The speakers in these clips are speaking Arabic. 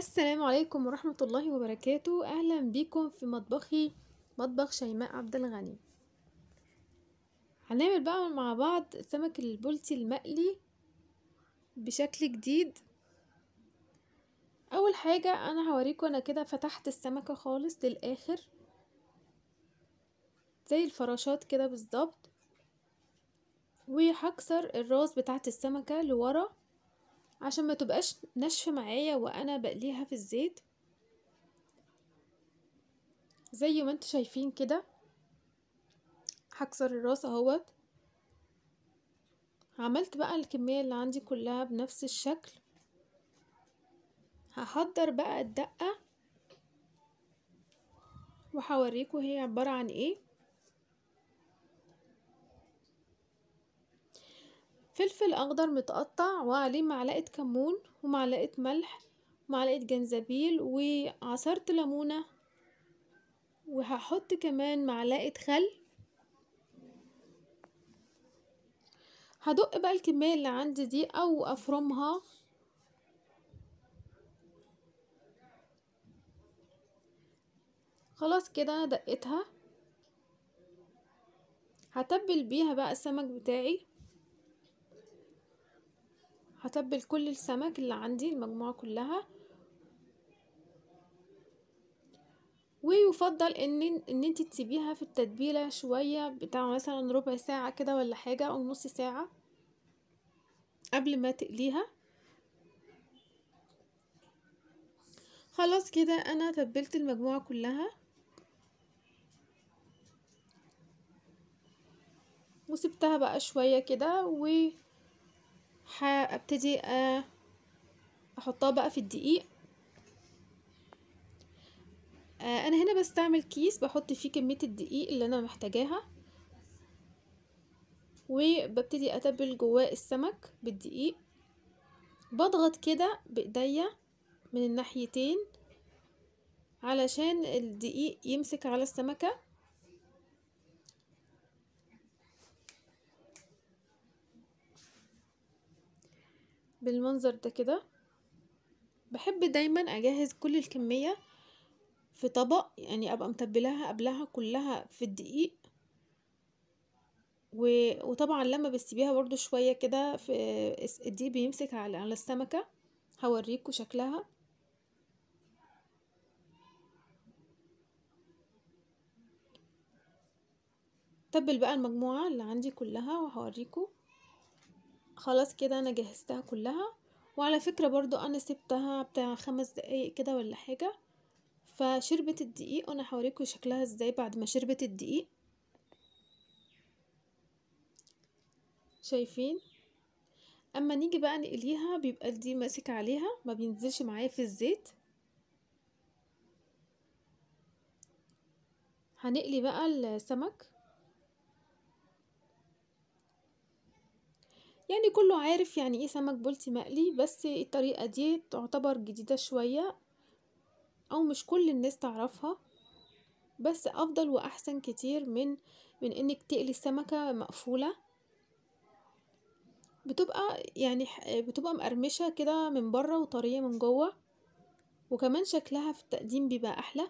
السلام عليكم ورحمة الله وبركاته أهلا بكم في مطبخي مطبخ شيماء عبد الغني هنعمل بقى مع بعض سمك البلطي المقلي بشكل جديد أول حاجة أنا هوريكم أنا كده فتحت السمكة خالص للآخر زي الفراشات كده بالظبط وهكسر الراس بتاعه السمكة لورا عشان ما تبقاش ناشفه معايا وانا بقليها في الزيت زي ما انتم شايفين كده هكسر الراس اهوت عملت بقى الكميه اللي عندي كلها بنفس الشكل هحضر بقى الدقه وهوريكم هي عباره عن ايه فلفل اخضر متقطع وعليه معلقه كمون ومعلقه ملح ومعلقه جنزبيل وعصارة ليمونه وهحط كمان معلقه خل هدق بقى الكميه اللي عندي دي او افرمها خلاص كده انا دقتها هتبل بيها بقى السمك بتاعي هتبل كل السمك اللي عندي المجموعة كلها ويفضل ان ان انت تسيبيها في التتبيله شويه بتاع مثلا ربع ساعه كده ولا حاجه او نص ساعه قبل ما تقليها خلاص كده انا تبلت المجموعه كلها وسبتها بقى شويه كده و ابتدي آه، احطها بقى في الدقيق آه، انا هنا بستعمل كيس بحط فيه كمية الدقيق اللي انا محتاجاها وببتدي اتبل جواه السمك بالدقيق بضغط كده بايديا من الناحيتين علشان الدقيق يمسك على السمكه بالمنظر ده كده بحب دايما اجهز كل الكمية في طبق يعني ابقى متبلاها قبلها كلها في الدقيق و... وطبعا لما بسيبيها برضو شوية كده في الدقيق بيمسك على, السمكة هوريكم شكلها تبل بقى المجموعة اللي عندي كلها وهوريكم خلاص كده انا جهزتها كلها وعلى فكرة برضو انا سبتها بتاع خمس دقايق كده ولا حاجة فشربت الدقيق وانا هوريكم شكلها ازاي بعد ما شربت الدقيق شايفين اما نيجي بقى نقليها بيبقى دي ماسك عليها ما بينزلش معايا في الزيت هنقلي بقى السمك يعني كله عارف يعني ايه سمك بلطي مقلي بس الطريقة دي تعتبر جديدة شوية او مش كل الناس تعرفها بس افضل واحسن كتير من من انك تقلي السمكة مقفولة بتبقى يعني بتبقى مقرمشة كده من بره وطرية من جوه وكمان شكلها في التقديم بيبقى احلى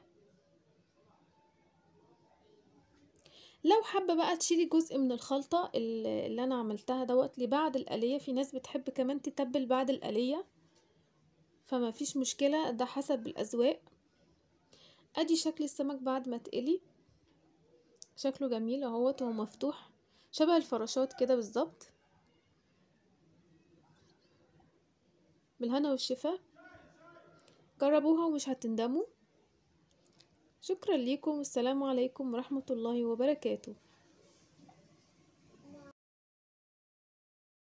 لو حابه بقى تشيلي جزء من الخلطه اللي انا عملتها دوت لبعد القليه في ناس بتحب كمان تتبل بعد القليه فما فيش مشكله ده حسب الاذواق ادي شكل السمك بعد ما تقلي شكله جميل اهوت وهو مفتوح شبه الفراشات كده بالظبط بالهنا والشفاء جربوها ومش هتندموا شكرا ليكم والسلام عليكم ورحمة الله وبركاته